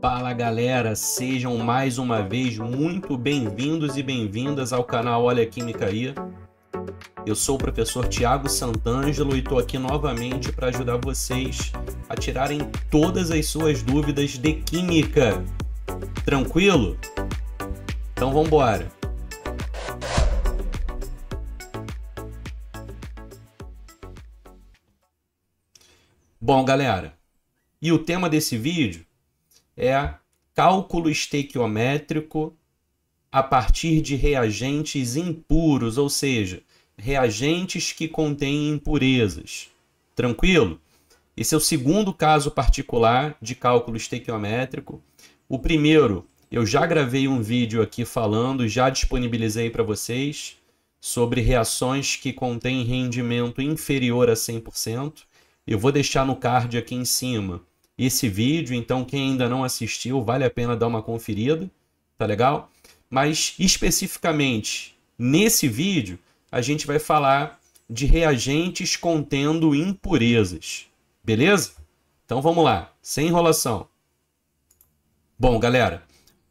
Fala galera, sejam mais uma vez muito bem-vindos e bem-vindas ao canal Olha a Química aí. Eu sou o professor Tiago Santangelo e estou aqui novamente para ajudar vocês a tirarem todas as suas dúvidas de química. Tranquilo? Então vamos embora. Bom, galera, e o tema desse vídeo é cálculo estequiométrico a partir de reagentes impuros, ou seja, reagentes que contêm impurezas. Tranquilo? Esse é o segundo caso particular de cálculo estequiométrico. O primeiro, eu já gravei um vídeo aqui falando, já disponibilizei para vocês sobre reações que contêm rendimento inferior a 100%. Eu vou deixar no card aqui em cima esse vídeo, então quem ainda não assistiu, vale a pena dar uma conferida, tá legal? Mas especificamente nesse vídeo, a gente vai falar de reagentes contendo impurezas, beleza? Então vamos lá, sem enrolação. Bom, galera,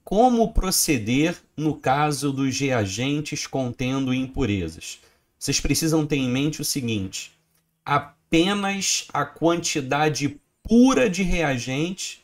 como proceder no caso dos reagentes contendo impurezas? Vocês precisam ter em mente o seguinte: apenas a quantidade pura de reagente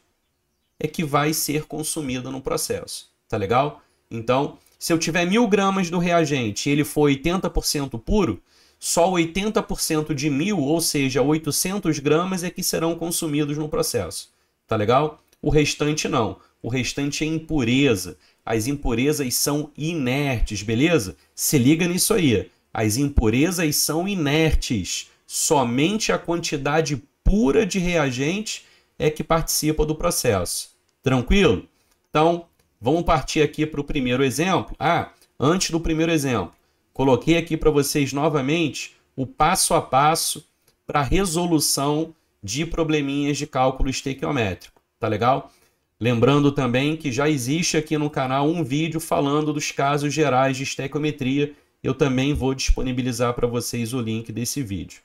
é que vai ser consumida no processo, tá legal? Então, se eu tiver mil gramas do reagente e ele for 80% puro, só 80% de mil, ou seja, 800 gramas, é que serão consumidos no processo, tá legal? O restante não, o restante é impureza. As impurezas são inertes, beleza? Se liga nisso aí. As impurezas são inertes. Somente a quantidade pura de reagente é que participa do processo. Tranquilo? Então, vamos partir aqui para o primeiro exemplo. Ah, antes do primeiro exemplo, coloquei aqui para vocês novamente o passo a passo para a resolução de probleminhas de cálculo estequiométrico. Tá legal? Lembrando também que já existe aqui no canal um vídeo falando dos casos gerais de estequiometria. Eu também vou disponibilizar para vocês o link desse vídeo.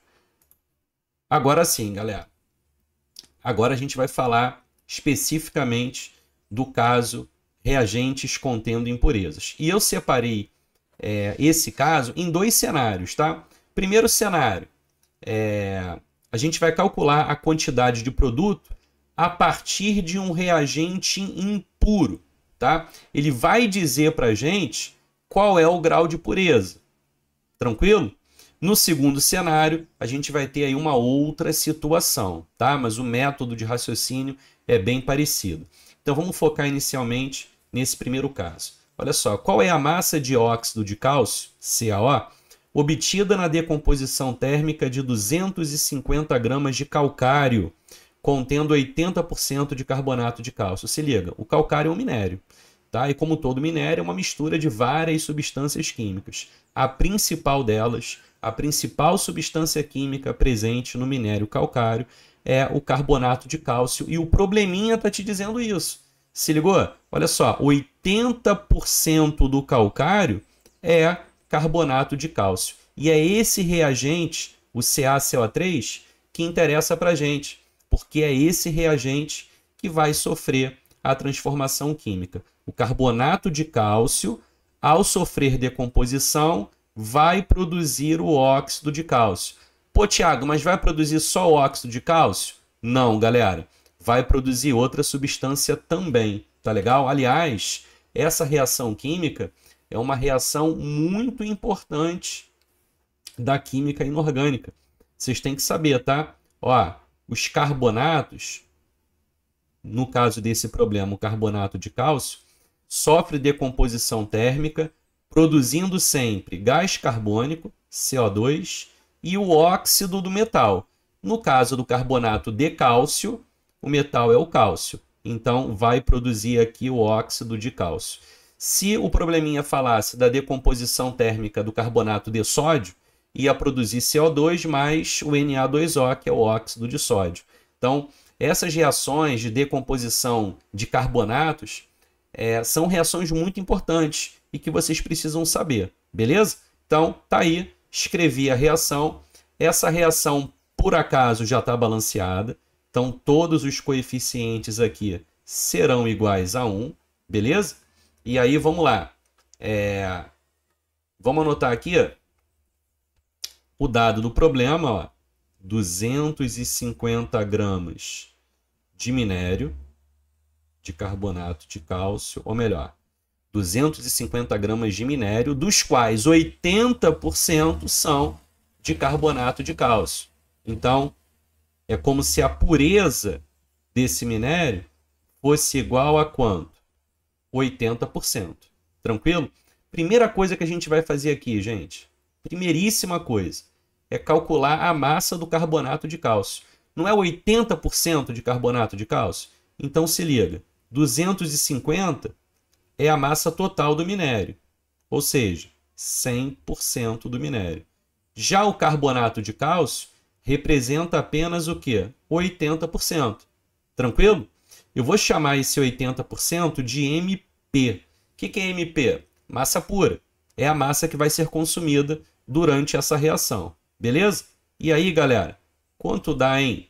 Agora sim, galera. Agora a gente vai falar especificamente do caso reagentes contendo impurezas. E eu separei é, esse caso em dois cenários, tá? Primeiro cenário, é, a gente vai calcular a quantidade de produto a partir de um reagente impuro, tá? Ele vai dizer para gente qual é o grau de pureza. Tranquilo? No segundo cenário, a gente vai ter aí uma outra situação, tá? Mas o método de raciocínio é bem parecido. Então vamos focar inicialmente nesse primeiro caso. Olha só, qual é a massa de óxido de cálcio, CaO, obtida na decomposição térmica de 250 gramas de calcário, contendo 80% de carbonato de cálcio? Se liga, o calcário é um minério. Tá? E como todo minério, é uma mistura de várias substâncias químicas. A principal delas a principal substância química presente no minério calcário é o carbonato de cálcio. E o probleminha está te dizendo isso. Se ligou? Olha só, 80% do calcário é carbonato de cálcio. E é esse reagente, o CaCO3, que interessa para a gente, porque é esse reagente que vai sofrer a transformação química. O carbonato de cálcio, ao sofrer decomposição, vai produzir o óxido de cálcio. Pô, Tiago, mas vai produzir só o óxido de cálcio? Não, galera. Vai produzir outra substância também, tá legal? Aliás, essa reação química é uma reação muito importante da química inorgânica. Vocês têm que saber, tá? Ó, os carbonatos, no caso desse problema, o carbonato de cálcio, sofre decomposição térmica produzindo sempre gás carbônico, CO2, e o óxido do metal. No caso do carbonato de cálcio, o metal é o cálcio. Então, vai produzir aqui o óxido de cálcio. Se o probleminha falasse da decomposição térmica do carbonato de sódio, ia produzir CO2 mais o Na2O, que é o óxido de sódio. Então, essas reações de decomposição de carbonatos é, são reações muito importantes e que vocês precisam saber, beleza? Então, tá aí, escrevi a reação. Essa reação, por acaso, já está balanceada. Então, todos os coeficientes aqui serão iguais a 1, beleza? E aí, vamos lá. É... Vamos anotar aqui o dado do problema, ó, 250 gramas de minério de carbonato de cálcio, ou melhor, 250 gramas de minério, dos quais 80% são de carbonato de cálcio. Então, é como se a pureza desse minério fosse igual a quanto? 80%. Tranquilo? Primeira coisa que a gente vai fazer aqui, gente, primeiríssima coisa, é calcular a massa do carbonato de cálcio. Não é 80% de carbonato de cálcio? Então se liga, 250 é a massa total do minério, ou seja, 100% do minério. Já o carbonato de cálcio representa apenas o que? 80%. Tranquilo? Eu vou chamar esse 80% de MP. O que, que é MP? Massa pura. É a massa que vai ser consumida durante essa reação. Beleza? E aí, galera? Quanto dá em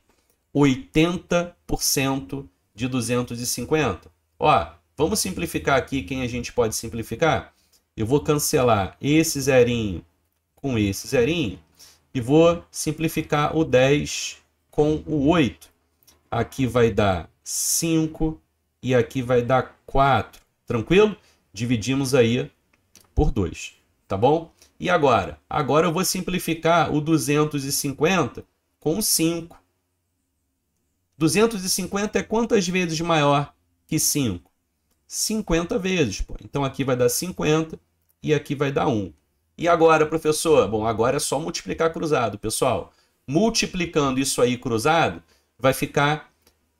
80% de 250? Ó, Vamos simplificar aqui quem a gente pode simplificar? Eu vou cancelar esse zerinho com esse zerinho e vou simplificar o 10 com o 8. Aqui vai dar 5 e aqui vai dar 4. Tranquilo? Dividimos aí por 2, tá bom? E agora? Agora eu vou simplificar o 250 com o 5. 250 é quantas vezes maior que 5? 50 vezes. Pô. Então aqui vai dar 50 e aqui vai dar 1. E agora, professor? Bom, agora é só multiplicar cruzado, pessoal. Multiplicando isso aí cruzado, vai ficar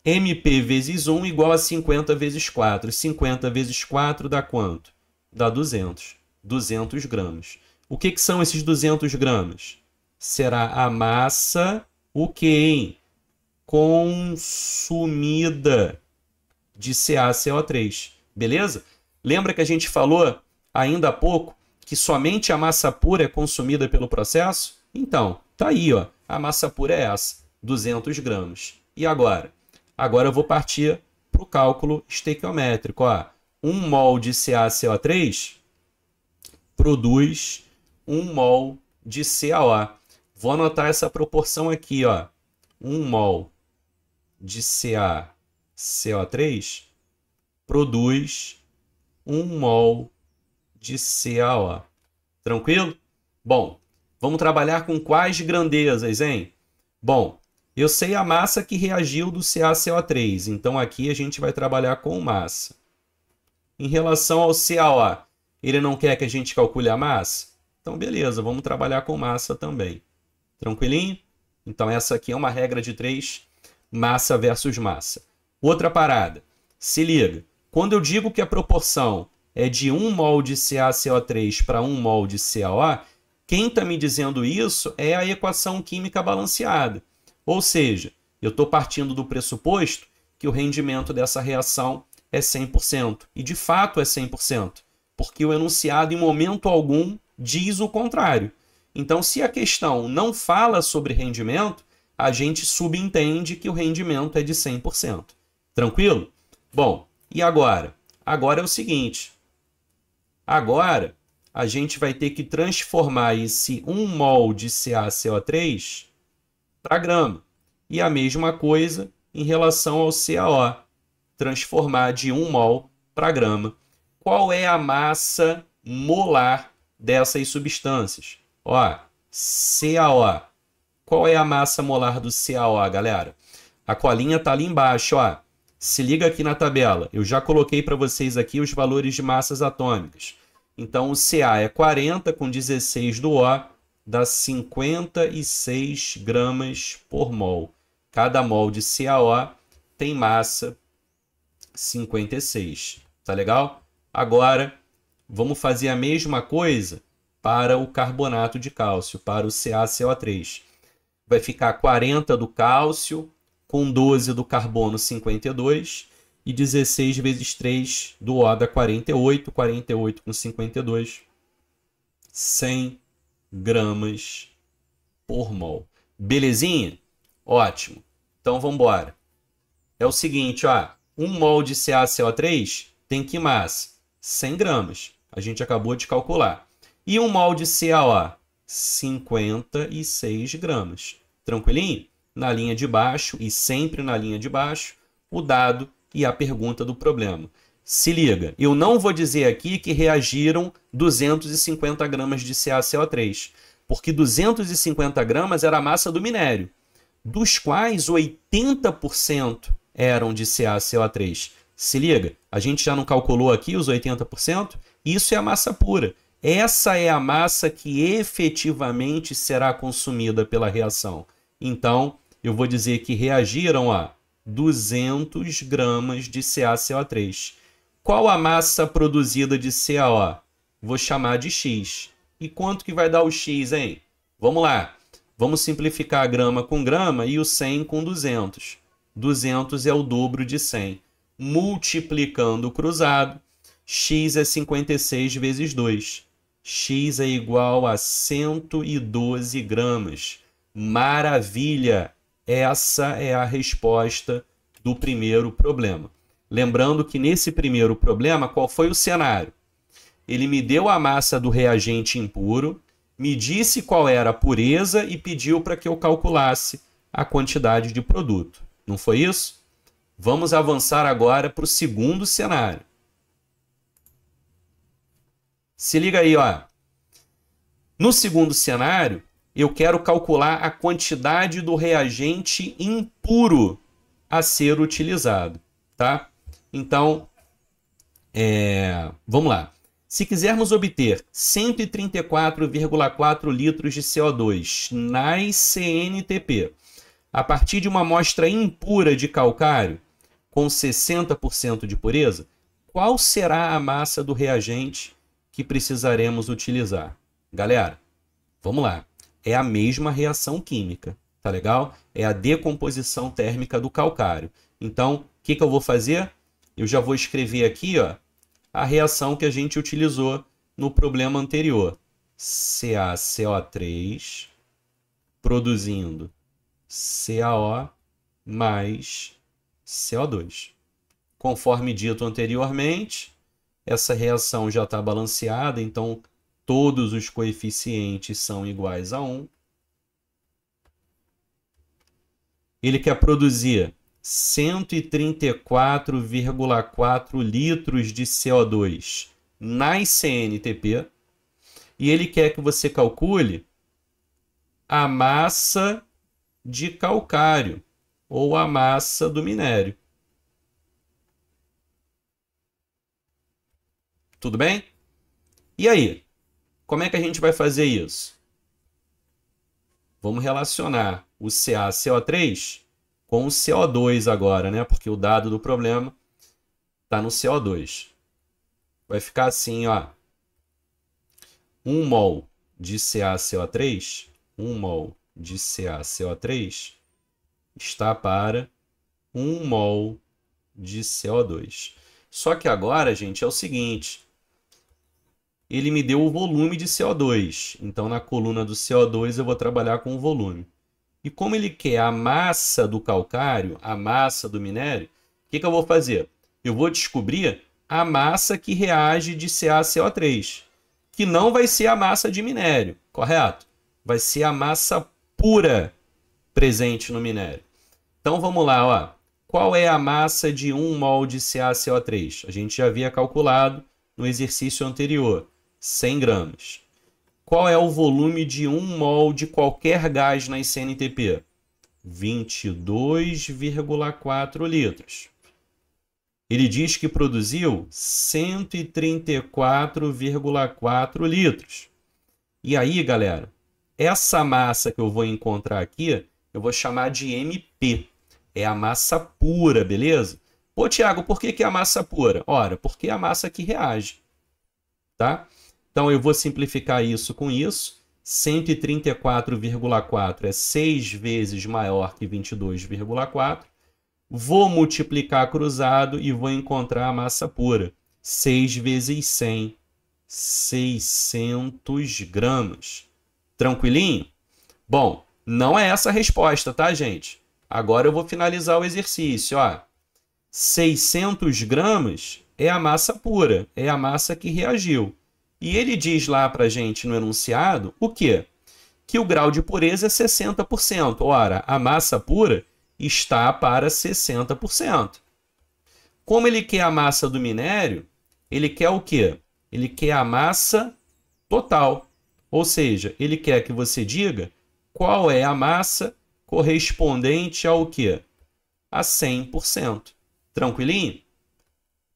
MP vezes 1 igual a 50 vezes 4. 50 vezes 4 dá quanto? Dá 200. 200 gramas. O que, que são esses 200 gramas? Será a massa, o que, hein? Consumida de CaCO3. Beleza? Lembra que a gente falou ainda há pouco que somente a massa pura é consumida pelo processo? Então, tá aí, ó. A massa pura é essa, 200 gramas. E agora? Agora eu vou partir para o cálculo estequiométrico. Ó. Um mol de CaCO3 produz um mol de CaO. Vou anotar essa proporção aqui, ó. 1 um mol de CaCO3 produz 1 mol de CaO. Tranquilo? Bom, vamos trabalhar com quais grandezas, hein? Bom, eu sei a massa que reagiu do CaCO3, então aqui a gente vai trabalhar com massa. Em relação ao CaO, ele não quer que a gente calcule a massa? Então, beleza, vamos trabalhar com massa também. Tranquilinho? Então, essa aqui é uma regra de três, massa versus massa. Outra parada, se liga. Quando eu digo que a proporção é de um mol de CaCO3 para um mol de CaO, quem está me dizendo isso é a equação química balanceada. Ou seja, eu estou partindo do pressuposto que o rendimento dessa reação é 100%. E de fato é 100%, porque o enunciado em momento algum diz o contrário. Então, se a questão não fala sobre rendimento, a gente subentende que o rendimento é de 100%. Tranquilo? Bom, e agora? Agora é o seguinte. Agora a gente vai ter que transformar esse 1 mol de CaCO3 para grama. E a mesma coisa em relação ao CaO, transformar de 1 mol para grama. Qual é a massa molar dessas substâncias? Ó, CaO. Qual é a massa molar do CaO, galera? A colinha tá ali embaixo, ó. Se liga aqui na tabela. Eu já coloquei para vocês aqui os valores de massas atômicas. Então, o Ca é 40 com 16 do O, dá 56 gramas por mol. Cada mol de CaO tem massa 56. Tá legal? Agora, vamos fazer a mesma coisa para o carbonato de cálcio, para o CaCO3. Vai ficar 40 do cálcio com 12 do carbono, 52, e 16 vezes 3 do O dá 48, 48 com 52, 100 gramas por mol. Belezinha? Ótimo. Então vamos embora. É o seguinte, ó, um mol de CaCO3 tem que massa? 100 gramas. A gente acabou de calcular. E um mol de CaO? 56 gramas. Tranquilinho? na linha de baixo e sempre na linha de baixo o dado e a pergunta do problema. Se liga, eu não vou dizer aqui que reagiram 250 gramas de CaCO3, porque 250 gramas era a massa do minério, dos quais 80% eram de CaCO3. Se liga, a gente já não calculou aqui os 80%? Isso é a massa pura. Essa é a massa que efetivamente será consumida pela reação. Então, eu vou dizer que reagiram a 200 gramas de CaCO3. Qual a massa produzida de CaO? Vou chamar de X. E quanto que vai dar o X, hein? Vamos lá. Vamos simplificar grama com grama e o 100 com 200. 200 é o dobro de 100. Multiplicando o cruzado, x é 56 vezes 2. x é igual a 112 gramas. Maravilha! Essa é a resposta do primeiro problema. Lembrando que nesse primeiro problema, qual foi o cenário? Ele me deu a massa do reagente impuro, me disse qual era a pureza e pediu para que eu calculasse a quantidade de produto. Não foi isso? Vamos avançar agora para o segundo cenário. Se liga aí, ó. No segundo cenário, eu quero calcular a quantidade do reagente impuro a ser utilizado, tá? Então, é, vamos lá. Se quisermos obter 134,4 litros de CO2 nas CNTP a partir de uma amostra impura de calcário com 60% de pureza, qual será a massa do reagente que precisaremos utilizar? Galera, vamos lá é a mesma reação química, tá legal? É a decomposição térmica do calcário. Então, o que, que eu vou fazer? Eu já vou escrever aqui ó, a reação que a gente utilizou no problema anterior. CaCO3 produzindo CaO mais CO2. Conforme dito anteriormente, essa reação já está balanceada, então todos os coeficientes são iguais a 1. Ele quer produzir 134,4 litros de CO2 nas CNTP e ele quer que você calcule a massa de calcário ou a massa do minério. Tudo bem? E aí? Como é que a gente vai fazer isso? Vamos relacionar o CaCO3 com o CO2 agora, né? Porque o dado do problema está no CO2. Vai ficar assim, ó. 1 mol de CaCO3, 1 mol de CaCO3 está para 1 mol de CO2. Só que agora, gente, é o seguinte, ele me deu o volume de CO2. Então, na coluna do CO2, eu vou trabalhar com o volume. E como ele quer a massa do calcário, a massa do minério, o que, que eu vou fazer? Eu vou descobrir a massa que reage de CaCO3, que não vai ser a massa de minério, correto? Vai ser a massa pura presente no minério. Então vamos lá, ó. qual é a massa de 1 mol de CaCO3? A gente já havia calculado no exercício anterior. 100 gramas. Qual é o volume de um mol de qualquer gás na ICNTP? 22,4 litros. Ele diz que produziu 134,4 litros. E aí, galera, essa massa que eu vou encontrar aqui, eu vou chamar de MP. É a massa pura, beleza? Pô, Tiago, por que, que é a massa pura? Ora, porque é a massa que reage, tá? Então eu vou simplificar isso com isso. 134,4 é 6 vezes maior que 22,4. Vou multiplicar cruzado e vou encontrar a massa pura. 6 vezes 100, 600 gramas. Tranquilinho? Bom, não é essa a resposta, tá, gente? Agora eu vou finalizar o exercício. Ó. 600 gramas é a massa pura, é a massa que reagiu. E ele diz lá para gente no enunciado o quê? Que o grau de pureza é 60%. Ora, a massa pura está para 60%. Como ele quer a massa do minério, ele quer o quê? Ele quer a massa total. Ou seja, ele quer que você diga qual é a massa correspondente ao quê? A 100%. Tranquilinho?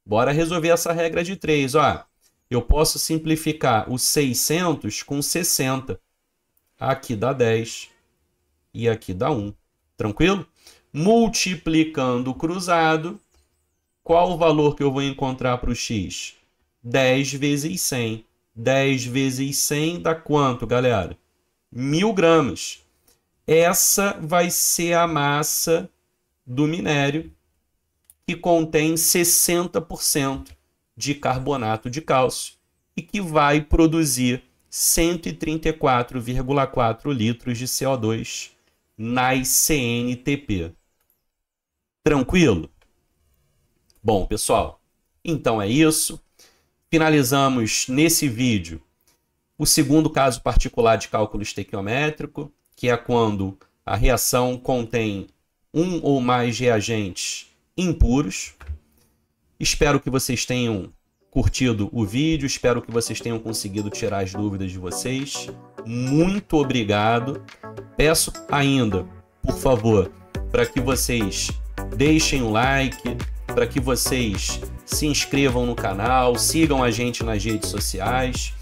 Bora resolver essa regra de 3, ó. Eu posso simplificar o 600 com 60. Aqui dá 10 e aqui dá 1. Tranquilo? Multiplicando o cruzado, qual o valor que eu vou encontrar para o x? 10 vezes 100. 10 vezes 100 dá quanto, galera? 1.000 gramas. Essa vai ser a massa do minério que contém 60% de carbonato de cálcio e que vai produzir 134,4 litros de CO2 nas CNTP. Tranquilo? Bom, pessoal, então é isso. Finalizamos nesse vídeo o segundo caso particular de cálculo estequiométrico, que é quando a reação contém um ou mais reagentes impuros, Espero que vocês tenham curtido o vídeo, espero que vocês tenham conseguido tirar as dúvidas de vocês. Muito obrigado. Peço ainda, por favor, para que vocês deixem o um like, para que vocês se inscrevam no canal, sigam a gente nas redes sociais,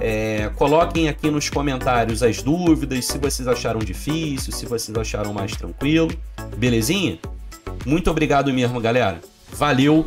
é, coloquem aqui nos comentários as dúvidas, se vocês acharam difícil, se vocês acharam mais tranquilo, belezinha? Muito obrigado mesmo, galera. Valeu!